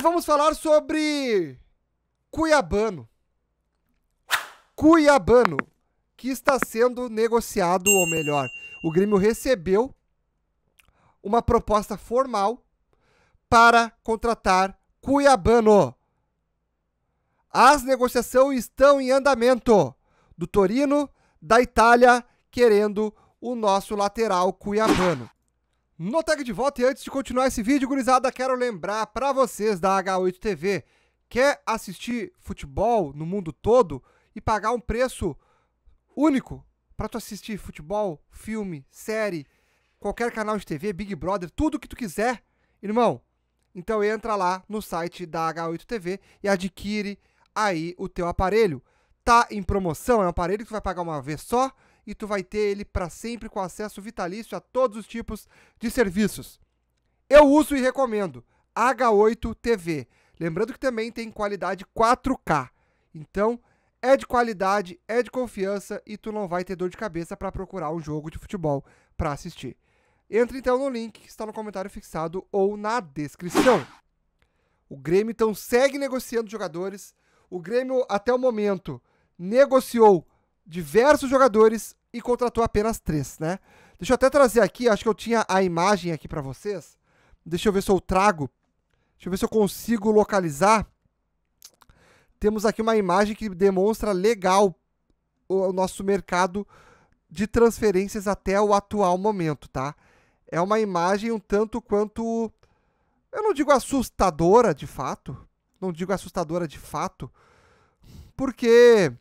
vamos falar sobre Cuiabano. Cuiabano, que está sendo negociado, ou melhor, o Grêmio recebeu uma proposta formal para contratar Cuiabano. As negociações estão em andamento do Torino, da Itália, querendo o nosso lateral cuiabano. No tag de volta e antes de continuar esse vídeo, gurizada, quero lembrar para vocês da H8 TV. Quer assistir futebol no mundo todo e pagar um preço único para tu assistir futebol, filme, série, qualquer canal de TV, Big Brother, tudo que tu quiser, irmão? Então entra lá no site da H8 TV e adquire aí o teu aparelho. Tá em promoção, é um aparelho que tu vai pagar uma vez só e tu vai ter ele para sempre com acesso vitalício a todos os tipos de serviços. Eu uso e recomendo H8 TV. Lembrando que também tem qualidade 4K. Então, é de qualidade, é de confiança e tu não vai ter dor de cabeça para procurar um jogo de futebol para assistir. Entra então no link que está no comentário fixado ou na descrição. O Grêmio então segue negociando jogadores. O Grêmio até o momento negociou diversos jogadores e contratou apenas três, né? Deixa eu até trazer aqui, acho que eu tinha a imagem aqui para vocês. Deixa eu ver se eu trago. Deixa eu ver se eu consigo localizar. Temos aqui uma imagem que demonstra legal o, nosso mercado de transferências até o atual momento, tá? É uma imagem um tanto quanto eu não digo assustadora de fato, não digo assustadora de fato, porque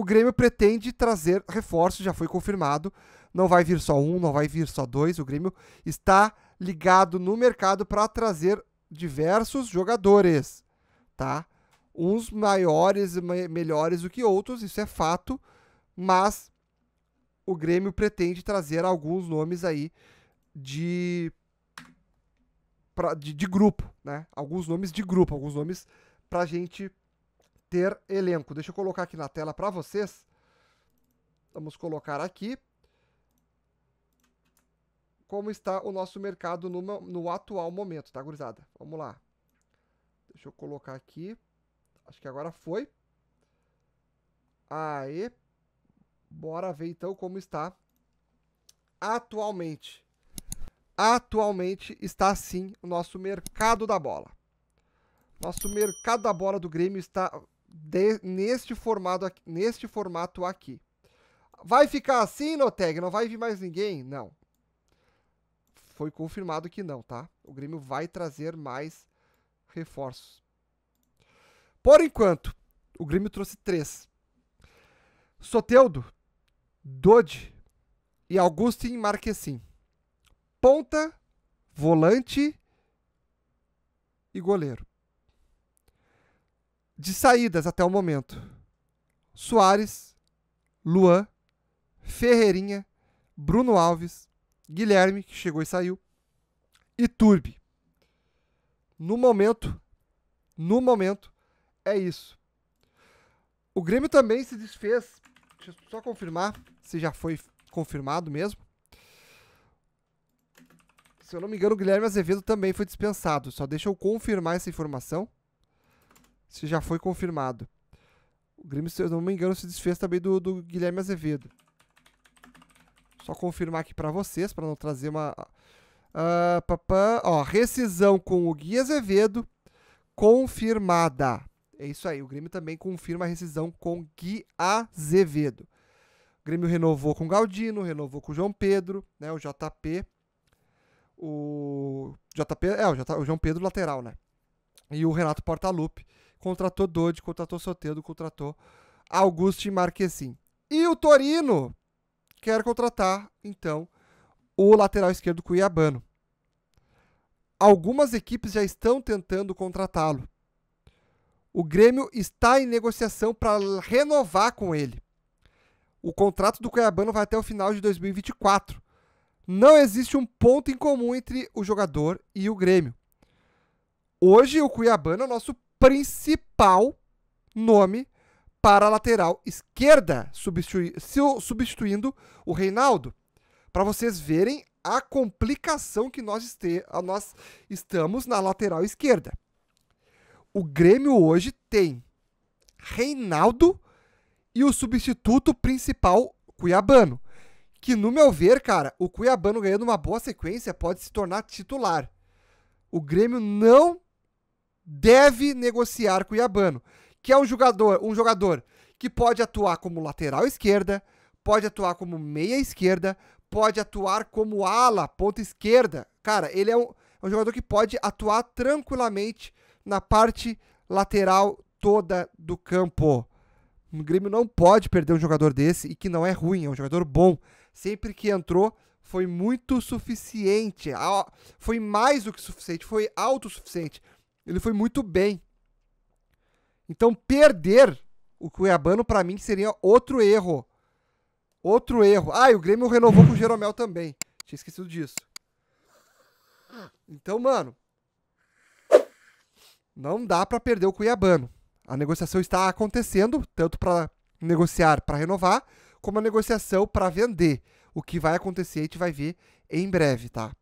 o Grêmio pretende trazer reforços, já foi confirmado. Não vai vir só um, não vai vir só dois. O Grêmio está ligado no mercado para trazer diversos jogadores, tá? Uns maiores e melhores do que outros, isso é fato, mas o Grêmio pretende trazer alguns nomes aí de, pra, de, de grupo, né? Alguns nomes de grupo, alguns nomes a gente ter elenco. Deixa eu colocar aqui na tela para vocês. Vamos colocar aqui como está o nosso mercado no, no atual momento, tá, gurizada? Vamos lá. Deixa eu colocar aqui. Acho que agora foi. Aê. Bora ver então como está atualmente. Atualmente está assim o nosso mercado da bola. Nosso mercado da bola do Grêmio está de, neste, formato, aqui, neste formato aqui. Vai ficar assim, Noteg? Não vai vir mais ninguém? Não. Foi confirmado que não, tá? O Grêmio vai trazer mais reforços. Por enquanto, o Grêmio trouxe três. Soteudo, Dodi e Augustin Marquesim. Ponta, volante e goleiro de saídas até o momento: Soares, Luan, Ferreirinha, Bruno Alves, Guilherme, que chegou e saiu, e Turbi. No momento, no momento, é isso. O Grêmio também se desfez. Deixa eu só confirmar se já foi confirmado mesmo. Se eu não me engano, o Guilherme Azevedo também foi dispensado. Só deixa eu confirmar essa informação se já foi confirmado. O Grêmio, se eu não me engano, se desfez também do, do Guilherme Azevedo. Só confirmar aqui para vocês, para não trazer uma. Uh, ah, ah, papá, ó, rescisão com o Gui Azevedo confirmada. É isso aí, o Grêmio também confirma a rescisão com Gui Azevedo. O Grêmio renovou com o Galdino, renovou com o João Pedro, né, o JP. O JP, é, o, J, o João Pedro lateral, né? E o Renato Portaluppi contratou Dodge, contratou Soteldo, contratou Augusto Marquesim. E o Torino quer contratar, então, o lateral esquerdo cuiabano. Algumas equipes já estão tentando contratá-lo. O Grêmio está em negociação para renovar com ele. O contrato do Cuiabano vai até o final de 2024. Não existe um ponto em comum entre o jogador e o Grêmio. Hoje o Cuiabano é o nosso principal nome para a lateral esquerda, substituindo o Reinaldo. Para vocês verem a complicação que nós, nós estamos na lateral esquerda. O Grêmio hoje tem Reinaldo e o substituto principal, Cuiabano. Que, no meu ver, cara, o Cuiabano ganhando uma boa sequência pode se tornar titular. O Grêmio não deve negociar com o Iabano, que é um jogador, um jogador que pode atuar como lateral esquerda, pode atuar como meia esquerda, pode atuar como ala, ponta esquerda. Cara, ele é um, é um jogador que pode atuar tranquilamente na parte lateral toda do campo. O Grêmio não pode perder um jogador desse e que não é ruim, é um jogador bom. Sempre que entrou, foi muito suficiente. Foi mais do que suficiente, foi autossuficiente. Ele foi muito bem. Então, perder o Cuiabano, para mim, seria outro erro. Outro erro. Ah, e o Grêmio renovou com o Jeromel também. Tinha esquecido disso. Então, mano, não dá para perder o Cuiabano. A negociação está acontecendo, tanto para negociar para renovar, como a negociação para vender. O que vai acontecer a gente vai ver em breve, tá?